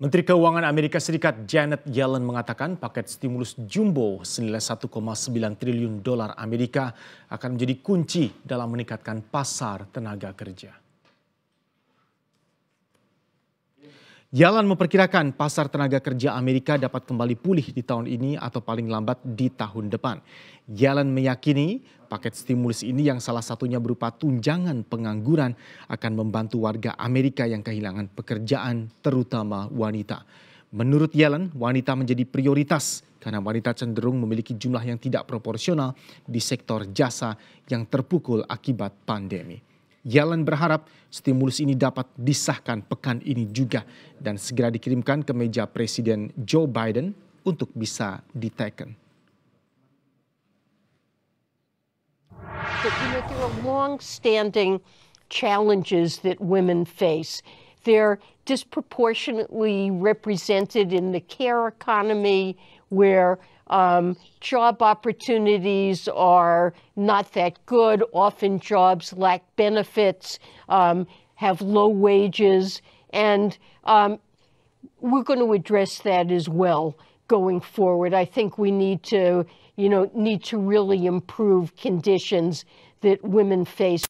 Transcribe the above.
Menteri Keuangan Amerika Serikat Janet Yellen mengatakan paket stimulus jumbo senilai 1,9 triliun dolar Amerika akan menjadi kunci dalam meningkatkan pasar tenaga kerja. Jalan memperkirakan pasar tenaga kerja Amerika dapat kembali pulih di tahun ini atau paling lambat di tahun depan. Jalan meyakini paket stimulus ini yang salah satunya berupa tunjangan pengangguran akan membantu warga Amerika yang kehilangan pekerjaan terutama wanita. Menurut Yellen, wanita menjadi prioritas karena wanita cenderung memiliki jumlah yang tidak proporsional di sektor jasa yang terpukul akibat pandemi. Yellen berharap stimulus ini dapat disahkan pekan ini juga dan segera dikirimkan ke meja Presiden Joe Biden untuk bisa diteken. There are long-standing challenges that women face. They're disproportionately represented in the care economy, where um, job opportunities are not that good. Often jobs lack benefits, um, have low wages, and um, we're going to address that as well going forward. I think we need to, you know, need to really improve conditions that women face.